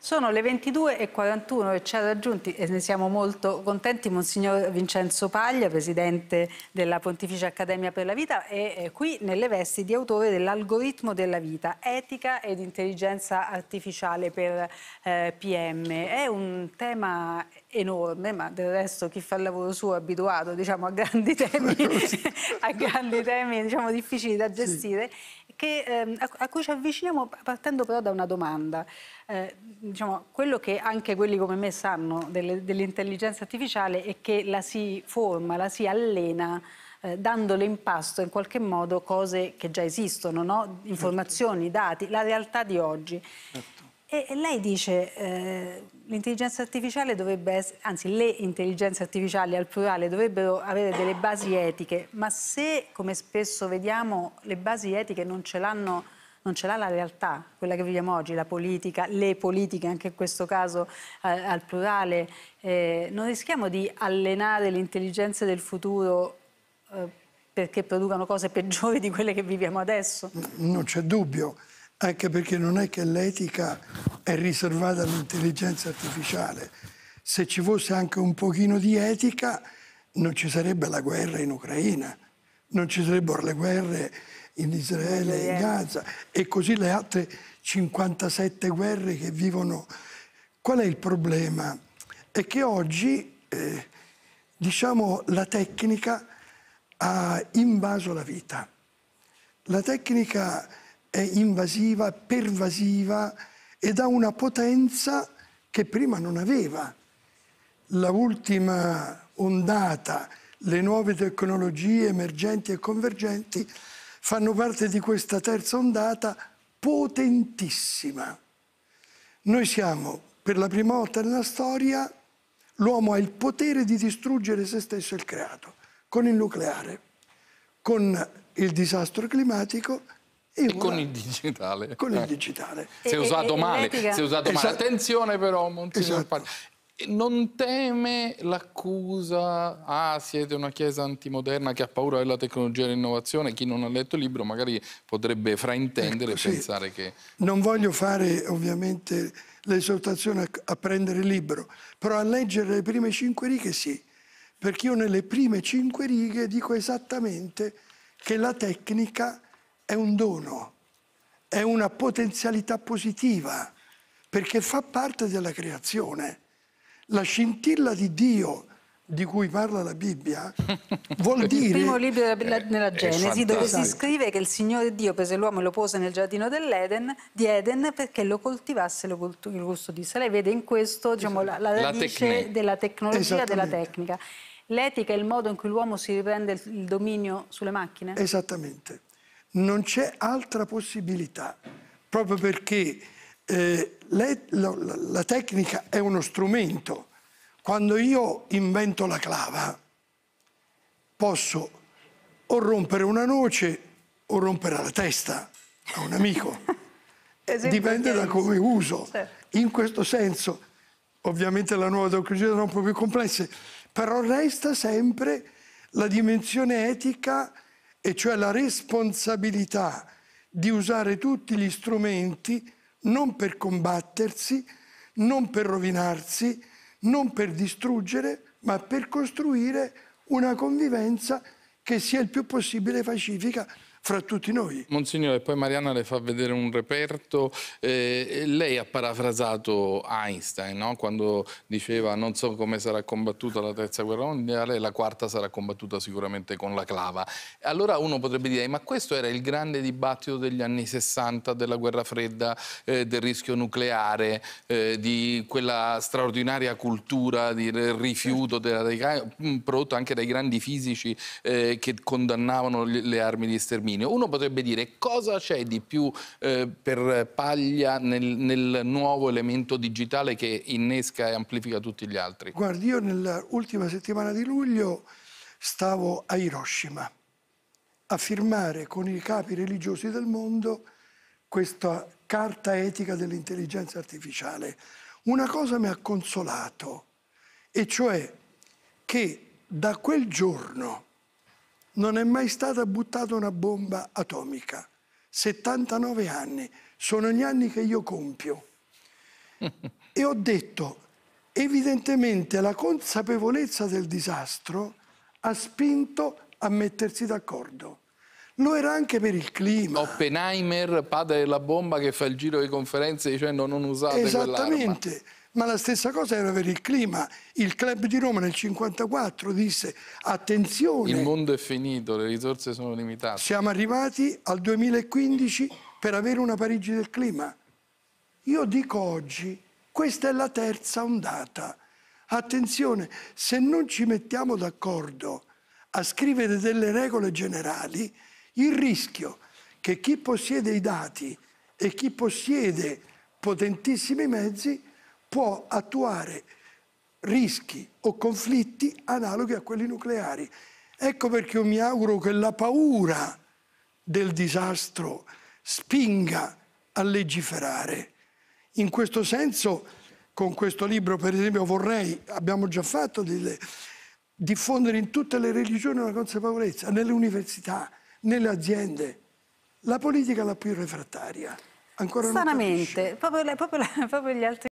Sono le 22.41 e ci ha raggiunti, e ne siamo molto contenti, Monsignor Vincenzo Paglia, Presidente della Pontificia Accademia per la Vita, e eh, qui nelle vesti di autore dell'Algoritmo della Vita, Etica ed Intelligenza Artificiale per eh, PM. È un tema enorme, ma del resto chi fa il lavoro suo è abituato diciamo, a grandi temi, a grandi temi diciamo, difficili da gestire. Sì che, ehm, a, a, cui ci avviciniamo partendo però da una domanda. Eh, diciamo, quello che anche quelli come me sanno delle, dell'intelligenza artificiale è che la si forma, la si allena eh, dandole in pasto in qualche modo cose che già esistono, no? informazioni, dati, la realtà di oggi. Certo. E, e lei dice eh, l'intelligenza artificiale dovrebbe anzi le intelligenze artificiali al plurale dovrebbero avere delle basi etiche, ma se, come spesso vediamo, le basi etiche non ce l'hanno non ce l'ha la realtà, quella che viviamo oggi, la politica, le politiche, anche in questo caso eh, al plurale. Eh, non rischiamo di allenare le intelligenze del futuro eh, perché producano cose peggiori di quelle che viviamo adesso? Non c'è dubbio anche perché non è che l'etica è riservata all'intelligenza artificiale. Se ci fosse anche un pochino di etica, non ci sarebbe la guerra in Ucraina, non ci sarebbero le guerre in Israele e in eh. Gaza e così le altre 57 guerre che vivono. Qual è il problema? È che oggi, eh, diciamo, la tecnica ha invaso la vita. La tecnica è invasiva, pervasiva ed ha una potenza che prima non aveva. La ultima ondata, le nuove tecnologie emergenti e convergenti fanno parte di questa terza ondata potentissima. Noi siamo, per la prima volta nella storia, l'uomo ha il potere di distruggere se stesso e il creato, con il nucleare, con il disastro climatico e con il digitale. Con il ecco. digitale. Si è usato e, male, si è usato esatto. male. Attenzione però, Monsignor esatto. Non teme l'accusa, ah siete una chiesa antimoderna che ha paura della tecnologia e dell'innovazione, chi non ha letto il libro magari potrebbe fraintendere ecco, e pensare che... Non voglio fare ovviamente l'esortazione a prendere il libro, però a leggere le prime cinque righe sì, perché io nelle prime cinque righe dico esattamente che la tecnica è un dono, è una potenzialità positiva, perché fa parte della creazione. La scintilla di Dio di cui parla la Bibbia vuol dire... Il primo libro della, della, eh, Genesi dove si scrive che il Signore Dio prese l'uomo e lo pose nel giardino dell'Eden, di Eden perché lo coltivasse e lo, custodisse. Lei vede in questo diciamo, la, la, la radice della tecnologia, della tecnica. L'etica è il modo in cui l'uomo si riprende il dominio sulle macchine? Esattamente non c'è altra possibilità, proprio perché eh, le, la, la tecnica è uno strumento. Quando io invento la clava, posso o rompere una noce o rompere la testa a un amico. Dipende da come uso. Certo. In questo senso, ovviamente la nuova tecnologia è un po' più complessa, però resta sempre la dimensione etica e cioè la responsabilità di usare tutti gli strumenti non per combattersi, non per rovinarsi, non per distruggere, ma per costruire una convivenza che sia il più possibile pacifica fra tutti noi. Monsignore, poi Mariana le fa vedere un reperto. Eh, lei ha parafrasato Einstein no? quando diceva non so come sarà combattuta la terza guerra mondiale, la quarta sarà combattuta sicuramente con la clava. Allora uno potrebbe dire, eh, ma questo era il grande dibattito degli anni 60 della guerra fredda, eh, del rischio nucleare, eh, di quella straordinaria cultura di rifiuto certo. della, prodotta anche dai grandi fisici eh, che condannavano le armi di sterminio patrocinio. Uno potrebbe dire cosa c'è di più eh, per paglia nel, nel, nuovo elemento digitale che innesca e amplifica tutti gli altri? Guardi, io nell'ultima settimana di luglio stavo a Hiroshima a firmare con i capi religiosi del mondo questa carta etica dell'intelligenza artificiale. Una cosa mi ha consolato, e cioè che da quel giorno non è mai stata buttata una bomba atomica. 79 anni, sono gli anni che io compio. e ho detto, evidentemente la consapevolezza del disastro ha spinto a mettersi d'accordo. Lo era anche per il clima. Oppenheimer, padre della bomba che fa il giro di conferenze dicendo non usate Esattamente. quell'arma. Esattamente ma la stessa cosa era per il clima. Il club di Roma nel 1954 disse attenzione. Il mondo è finito, le risorse sono limitate. Siamo arrivati al 2015 per avere una Parigi del clima. Io dico oggi, questa è la terza ondata. Attenzione, se non ci mettiamo d'accordo a scrivere delle regole generali, il rischio che chi possiede i dati e chi possiede potentissimi mezzi può attuare rischi o conflitti analoghi a quelli nucleari. Ecco perché io mi auguro che la paura del disastro spinga a legiferare. In questo senso, con questo libro, per esempio, vorrei, abbiamo già fatto, delle, diffondere in tutte le religioni una consapevolezza, nelle università, nelle aziende. La politica è la più refrattaria. Ancora Sanamente, non proprio, proprio, proprio gli altri.